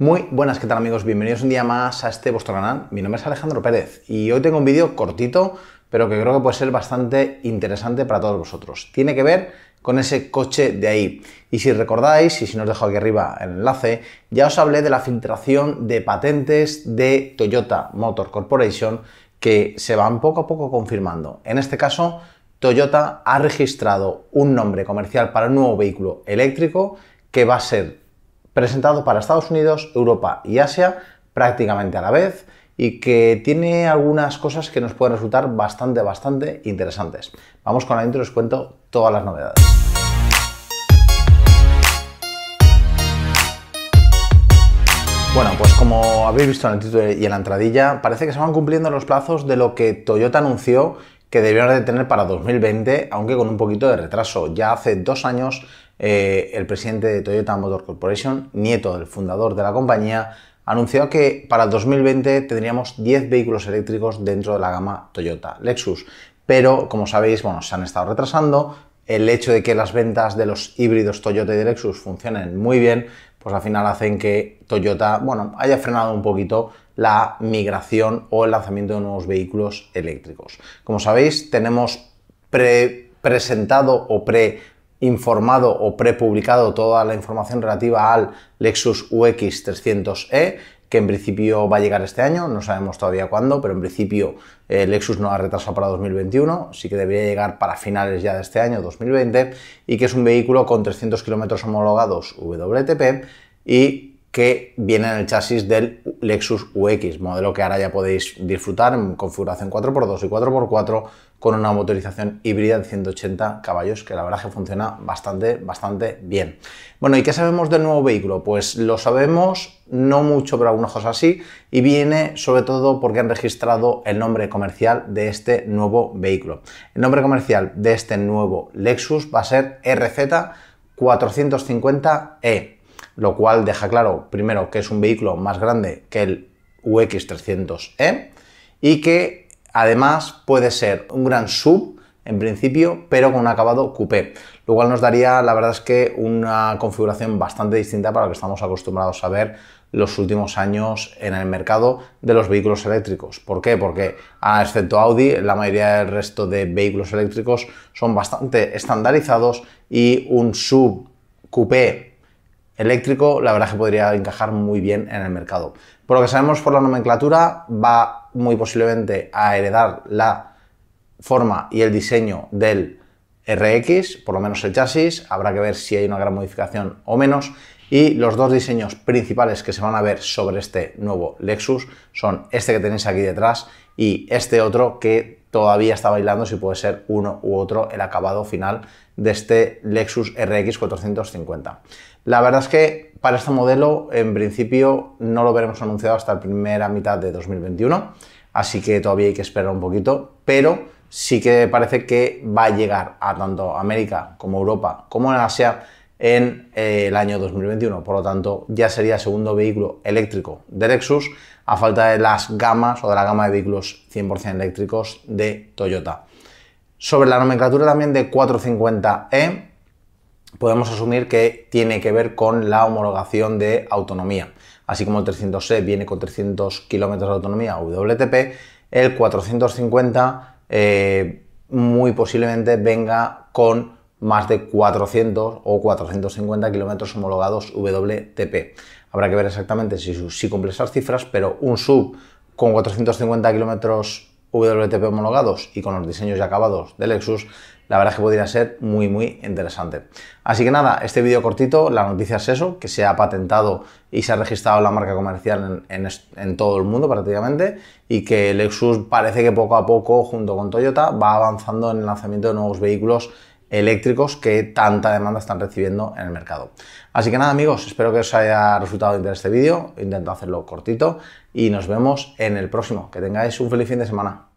Muy buenas, ¿qué tal amigos? Bienvenidos un día más a este vuestro canal. Mi nombre es Alejandro Pérez y hoy tengo un vídeo cortito, pero que creo que puede ser bastante interesante para todos vosotros. Tiene que ver con ese coche de ahí. Y si recordáis, y si no os dejo aquí arriba el enlace, ya os hablé de la filtración de patentes de Toyota Motor Corporation que se van poco a poco confirmando. En este caso, Toyota ha registrado un nombre comercial para un nuevo vehículo eléctrico que va a ser presentado para Estados Unidos, Europa y Asia prácticamente a la vez y que tiene algunas cosas que nos pueden resultar bastante, bastante interesantes. Vamos con la intro y os cuento todas las novedades. Bueno, pues como habéis visto en el título y en la entradilla, parece que se van cumpliendo los plazos de lo que Toyota anunció que debieron de tener para 2020, aunque con un poquito de retraso. Ya hace dos años eh, el presidente de Toyota Motor Corporation, nieto del fundador de la compañía, anunció que para 2020 tendríamos 10 vehículos eléctricos dentro de la gama Toyota Lexus. Pero, como sabéis, bueno, se han estado retrasando. El hecho de que las ventas de los híbridos Toyota y Lexus funcionen muy bien, pues al final hacen que Toyota, bueno, haya frenado un poquito la migración o el lanzamiento de nuevos vehículos eléctricos. Como sabéis, tenemos presentado o pre informado o prepublicado toda la información relativa al Lexus UX 300e, que en principio va a llegar este año, no sabemos todavía cuándo, pero en principio el eh, Lexus no ha retrasado para 2021, sí que debería llegar para finales ya de este año, 2020, y que es un vehículo con 300 kilómetros homologados WTP y que viene en el chasis del Lexus UX, modelo que ahora ya podéis disfrutar en configuración 4x2 y 4x4 con una motorización híbrida de 180 caballos, que la verdad es que funciona bastante, bastante bien. Bueno, ¿y qué sabemos del nuevo vehículo? Pues lo sabemos no mucho, pero algunas cosas así y viene sobre todo porque han registrado el nombre comercial de este nuevo vehículo. El nombre comercial de este nuevo Lexus va a ser RZ450E, lo cual deja claro, primero, que es un vehículo más grande que el UX300E y que Además, puede ser un gran sub, en principio, pero con un acabado coupé, lo cual nos daría, la verdad es que, una configuración bastante distinta para lo que estamos acostumbrados a ver los últimos años en el mercado de los vehículos eléctricos. ¿Por qué? Porque, a ah, excepto Audi, la mayoría del resto de vehículos eléctricos son bastante estandarizados y un sub coupé eléctrico, la verdad es que podría encajar muy bien en el mercado. Por lo que sabemos por la nomenclatura, va muy posiblemente a heredar la forma y el diseño del RX, por lo menos el chasis, habrá que ver si hay una gran modificación o menos, y los dos diseños principales que se van a ver sobre este nuevo Lexus son este que tenéis aquí detrás y este otro que todavía está bailando si puede ser uno u otro el acabado final de este Lexus RX 450. La verdad es que para este modelo en principio no lo veremos anunciado hasta la primera mitad de 2021, así que todavía hay que esperar un poquito, pero sí que parece que va a llegar a tanto América como Europa como en Asia en eh, el año 2021. Por lo tanto, ya sería segundo vehículo eléctrico de Lexus a falta de las gamas o de la gama de vehículos 100% eléctricos de Toyota. Sobre la nomenclatura también de 450e, podemos asumir que tiene que ver con la homologación de autonomía. Así como el 300e viene con 300 km de autonomía WTP, el 450 eh, muy posiblemente venga con más de 400 o 450 kilómetros homologados WTP. Habrá que ver exactamente si, cumple esas cifras, pero un sub con 450 kilómetros WTP homologados y con los diseños y acabados de Lexus, la verdad es que podría ser muy muy interesante. Así que nada, este vídeo cortito, la noticia es eso, que se ha patentado y se ha registrado la marca comercial en, en, todo el mundo prácticamente y que Lexus parece que poco a poco junto con Toyota va avanzando en el lanzamiento de nuevos vehículos eléctricos que tanta demanda están recibiendo en el mercado. Así que nada amigos, espero que os haya resultado de este vídeo, intento hacerlo cortito y nos vemos en el próximo. Que tengáis un feliz fin de semana.